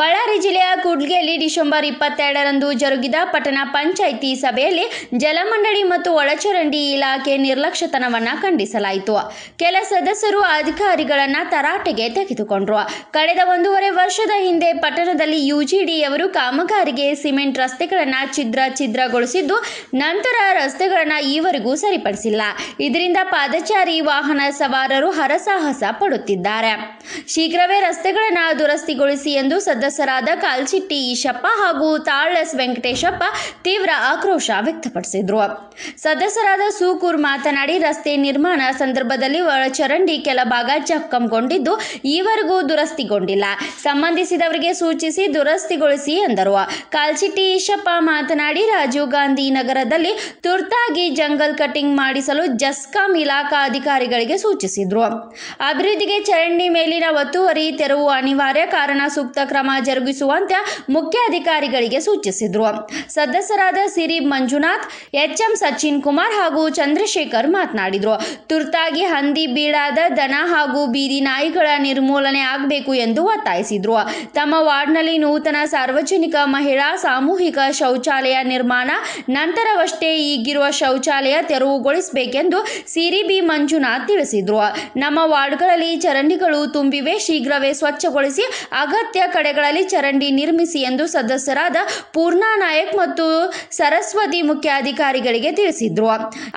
ಬಳ್ಳಾರಿ ಜಿಲ್ಲೆಯ ಕೂಡ್ಲಿಯಲ್ಲಿ ಡಿಸೆಂಬರ್ ಇಪ್ಪತ್ತೆರಡರಂದು ಜರುಗಿದ ಪಟ್ಟಣ ಪಂಚಾಯಿತಿ ಸಭೆಯಲ್ಲಿ ಜಲಮಂಡಳಿ ಮತ್ತು ಒಳಚರಂಡಿ ಇಲಾಖೆ ನಿರ್ಲಕ್ಷ್ಯತನವನ್ನು ಖಂಡಿಸಲಾಯಿತು ಕೆಲ ಸದಸ್ಯರು ಅಧಿಕಾರಿಗಳನ್ನು ತರಾಟೆಗೆ ತೆಗೆದುಕೊಂಡರು ಕಳೆದ ಒಂದೂವರೆ ವರ್ಷದ ಹಿಂದೆ ಪಟ್ಟಣದಲ್ಲಿ ಯುಜಿಡಿಯವರು ಕಾಮಗಾರಿಗೆ ಸಿಮೆಂಟ್ ರಸ್ತೆಗಳನ್ನು ಛಿದ್ರ ಛಿದ್ರಗೊಳಿಸಿದ್ದು ನಂತರ ರಸ್ತೆಗಳನ್ನು ಈವರೆಗೂ ಸರಿಪಡಿಸಿಲ್ಲ ಇದರಿಂದ ಪಾದಚಾರಿ ವಾಹನ ಸವಾರರು ಹರಸಾಹಸ ಪಡುತ್ತಿದ್ದಾರೆ ಶೀಘ್ರವೇ ರಸ್ತೆಗಳನ್ನು ದುರಸ್ತಿಗೊಳಿಸಿ ಎಂದು ಸದ ಸದಸ್ಯರಾದ ಕಾಲ್ಚಿಟ್ಟಿ ಈಶಪ್ಪ ಹಾಗೂ ಎಸ್ ವೆಂಕಟೇಶಪ್ಪ ತೀವ್ರ ಆಕ್ರೋಶ ವ್ಯಕ್ತಪಡಿಸಿದ್ರು ಸದಸ್ಯರಾದ ಸೂಕೂರ್ ಮಾತನಾಡಿ ರಸ್ತೆ ನಿರ್ಮಾಣ ಸಂದರ್ಭದಲ್ಲಿ ಒಳಚರಂಡಿ ಕೆಲ ಭಾಗ ಜಖಂಗೊಂಡಿದ್ದು ಈವರೆಗೂ ದುರಸ್ತಿಗೊಂಡಿಲ್ಲ ಸಂಬಂಧಿಸಿದವರಿಗೆ ಸೂಚಿಸಿ ದುರಸ್ತಿಗೊಳಿಸಿ ಎಂದರು ಕಾಲ್ಚಿಟ್ಟಿ ಈಶಪ್ಪ ಮಾತನಾಡಿ ರಾಜೀವ್ ಗಾಂಧಿ ನಗರದಲ್ಲಿ ತುರ್ತಾಗಿ ಜಂಗಲ್ ಕಟಿಂಗ್ ಮಾಡಿಸಲು ಜಸ್ಕಾಂ ಇಲಾಖಾ ಅಧಿಕಾರಿಗಳಿಗೆ ಸೂಚಿಸಿದ್ರು ಅಭಿವೃದ್ಧಿಗೆ ಚರಂಡಿ ಮೇಲಿನ ಒತ್ತುವರಿ ತೆರವು ಅನಿವಾರ್ಯ ಕಾರಣ ಸೂಕ್ತ ಕ್ರಮ ಜರುಗಿಸುವಂತೆ ಅಧಿಕಾರಿಗಳಿಗೆ ಸೂಚಿಸಿದರು ಸದಸ್ಯರಾದ ಸಿರಿ ಮಂಜುನಾಥ್ ಎಚ್ಎಂ ಸಚಿನ್ ಕುಮಾರ್ ಹಾಗೂ ಚಂದ್ರಶೇಖರ್ ಮಾತನಾಡಿದರು ತುರ್ತಾಗಿ ಹಂದಿ ಬೀಡಾದ ದನ ಹಾಗೂ ಬೀದಿ ನಾಯಿಗಳ ನಿರ್ಮೂಲನೆ ಆಗಬೇಕು ಎಂದು ಒತ್ತಾಯಿಸಿದರು ತಮ್ಮ ವಾರ್ಡ್ನಲ್ಲಿ ನೂತನ ಸಾರ್ವಜನಿಕ ಮಹಿಳಾ ಸಾಮೂಹಿಕ ಶೌಚಾಲಯ ನಿರ್ಮಾಣ ನಂತರವಷ್ಟೇ ಈಗಿರುವ ಶೌಚಾಲಯ ತೆರವುಗೊಳಿಸಬೇಕೆಂದು ಸಿರಿ ಬಿ ಮಂಜುನಾಥ್ ತಿಳಿಸಿದರು ನಮ್ಮ ವಾರ್ಡ್ಗಳಲ್ಲಿ ಚರಂಡಿಗಳು ತುಂಬಿವೆ ಶೀಘ್ರವೇ ಸ್ವಚ್ಛಗೊಳಿಸಿ ಅಗತ್ಯ ಕಡೆಗಳ ಪ್ರದೇಶಗಳಲ್ಲಿ ಚರಂಡಿ ನಿರ್ಮಿಸಿ ಎಂದು ಸದಸ್ಯರಾದ ಪೂರ್ಣಾ ನಾಯಕ್ ಮತ್ತು ಸರಸ್ವತಿ ಮುಖ್ಯಾಧಿಕಾರಿಗಳಿಗೆ ತಿಳಿಸಿದ್ರು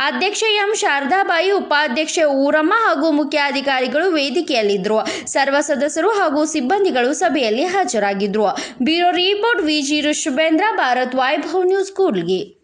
ಅಧ್ಯಕ್ಷ ಎಂ ಶಾರದಾಬಾಯಿ ಉಪಾಧ್ಯಕ್ಷೆ ಊರಮ್ಮ ಹಾಗೂ ಮುಖ್ಯಾಧಿಕಾರಿಗಳು ವೇದಿಕೆಯಲ್ಲಿದ್ದರು ಸರ್ವ ಸದಸ್ಯರು ಹಾಗೂ ಸಿಬ್ಬಂದಿಗಳು ಸಭೆಯಲ್ಲಿ ಹಾಜರಾಗಿದ್ರು bureau report Viji Rishabhendra Bharat Vaibhav news Kudligi